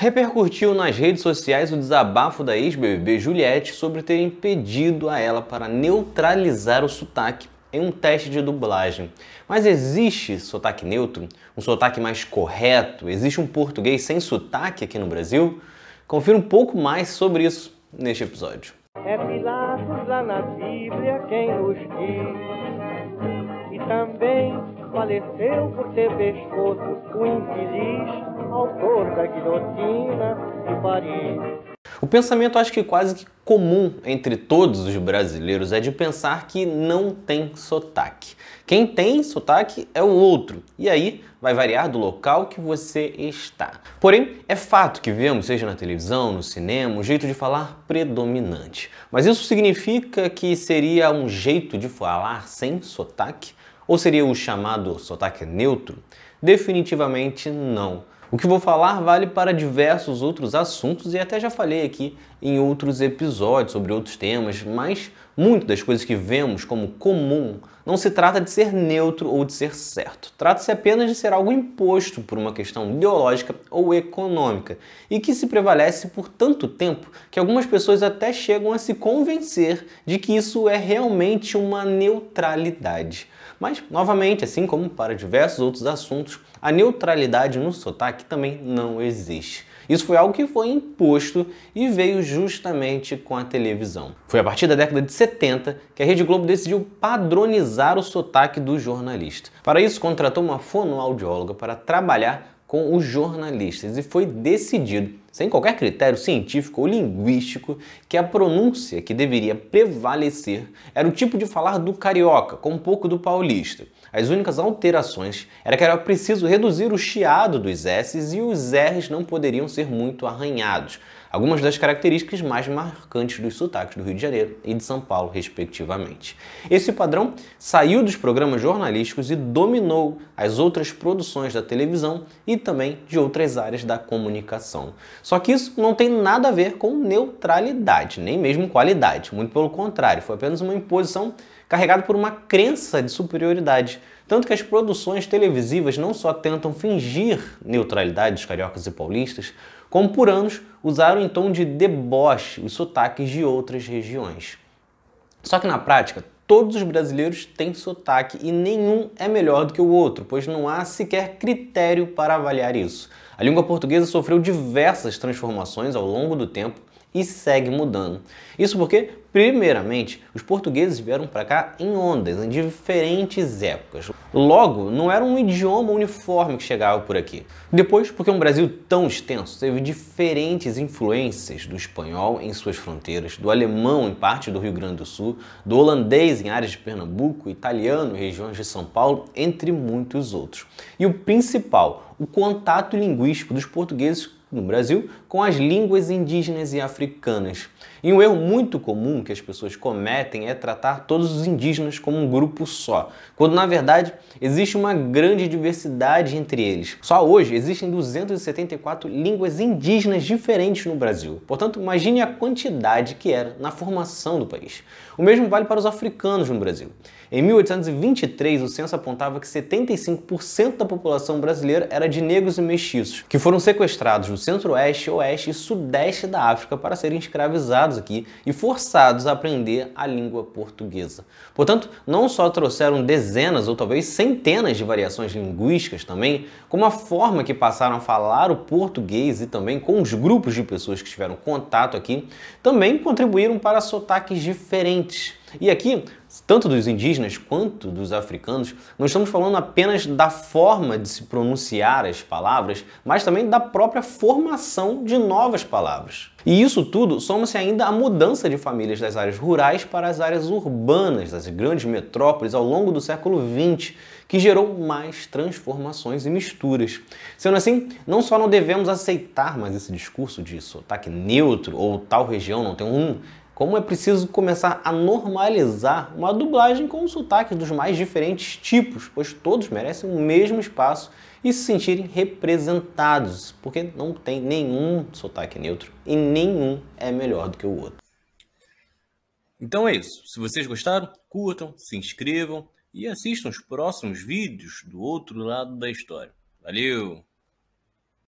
repercutiu nas redes sociais o desabafo da ex-BBB Juliette sobre ter impedido a ela para neutralizar o sotaque em um teste de dublagem. Mas existe sotaque neutro? Um sotaque mais correto? Existe um português sem sotaque aqui no Brasil? Confira um pouco mais sobre isso neste episódio. É Pilatos lá na Bíblia quem nos diz e também faleceu por ter pescoço o infeliz autor da guilhotina de Paris. O pensamento acho que quase que comum entre todos os brasileiros é de pensar que não tem sotaque. Quem tem sotaque é o outro, e aí vai variar do local que você está. Porém, é fato que vemos, seja na televisão, no cinema, um jeito de falar predominante. Mas isso significa que seria um jeito de falar sem sotaque? ou seria o chamado sotaque neutro? Definitivamente não. O que vou falar vale para diversos outros assuntos e até já falei aqui em outros episódios sobre outros temas, mas muito das coisas que vemos como comum não se trata de ser neutro ou de ser certo. Trata-se apenas de ser algo imposto por uma questão ideológica ou econômica e que se prevalece por tanto tempo que algumas pessoas até chegam a se convencer de que isso é realmente uma neutralidade. Mas, novamente, assim como para diversos outros assuntos, a neutralidade no sotaque também não existe. Isso foi algo que foi imposto e veio justamente com a televisão. Foi a partir da década de 70 que a Rede Globo decidiu padronizar o sotaque do jornalista. Para isso, contratou uma fonoaudióloga para trabalhar com os jornalistas e foi decidido, sem qualquer critério científico ou linguístico, que a pronúncia que deveria prevalecer era o tipo de falar do carioca, com um pouco do paulista. As únicas alterações era que era preciso reduzir o chiado dos S's e os R's não poderiam ser muito arranhados algumas das características mais marcantes dos sotaques do Rio de Janeiro e de São Paulo, respectivamente. Esse padrão saiu dos programas jornalísticos e dominou as outras produções da televisão e também de outras áreas da comunicação. Só que isso não tem nada a ver com neutralidade, nem mesmo qualidade, muito pelo contrário, foi apenas uma imposição carregada por uma crença de superioridade tanto que as produções televisivas não só tentam fingir neutralidade dos cariocas e paulistas, como por anos usaram em tom de deboche os sotaques de outras regiões. Só que na prática, todos os brasileiros têm sotaque e nenhum é melhor do que o outro, pois não há sequer critério para avaliar isso. A língua portuguesa sofreu diversas transformações ao longo do tempo e segue mudando. Isso porque, primeiramente, os portugueses vieram para cá em ondas, em diferentes épocas. Logo, não era um idioma uniforme que chegava por aqui. Depois, porque um Brasil tão extenso teve diferentes influências do espanhol em suas fronteiras, do alemão em parte do Rio Grande do Sul, do holandês em áreas de Pernambuco, italiano em regiões de São Paulo, entre muitos outros. E o principal, o contato linguístico dos portugueses no Brasil com as línguas indígenas e africanas. E um erro muito comum que as pessoas cometem é tratar todos os indígenas como um grupo só, quando na verdade existe uma grande diversidade entre eles. Só hoje existem 274 línguas indígenas diferentes no Brasil. Portanto, imagine a quantidade que era na formação do país. O mesmo vale para os africanos no Brasil. Em 1823, o censo apontava que 75% da população brasileira era de negros e mestiços, que foram sequestrados centro-oeste, oeste e sudeste da África para serem escravizados aqui e forçados a aprender a língua portuguesa. Portanto, não só trouxeram dezenas ou talvez centenas de variações linguísticas também, como a forma que passaram a falar o português e também com os grupos de pessoas que tiveram contato aqui, também contribuíram para sotaques diferentes. E aqui tanto dos indígenas quanto dos africanos, não estamos falando apenas da forma de se pronunciar as palavras, mas também da própria formação de novas palavras. E isso tudo soma-se ainda à mudança de famílias das áreas rurais para as áreas urbanas das grandes metrópoles ao longo do século XX, que gerou mais transformações e misturas. Sendo assim, não só não devemos aceitar mais esse discurso de sotaque neutro ou tal região não tem um, como é preciso começar a normalizar uma dublagem com sotaques dos mais diferentes tipos, pois todos merecem o mesmo espaço e se sentirem representados, porque não tem nenhum sotaque neutro e nenhum é melhor do que o outro. Então é isso. Se vocês gostaram, curtam, se inscrevam e assistam os próximos vídeos do outro lado da história. Valeu!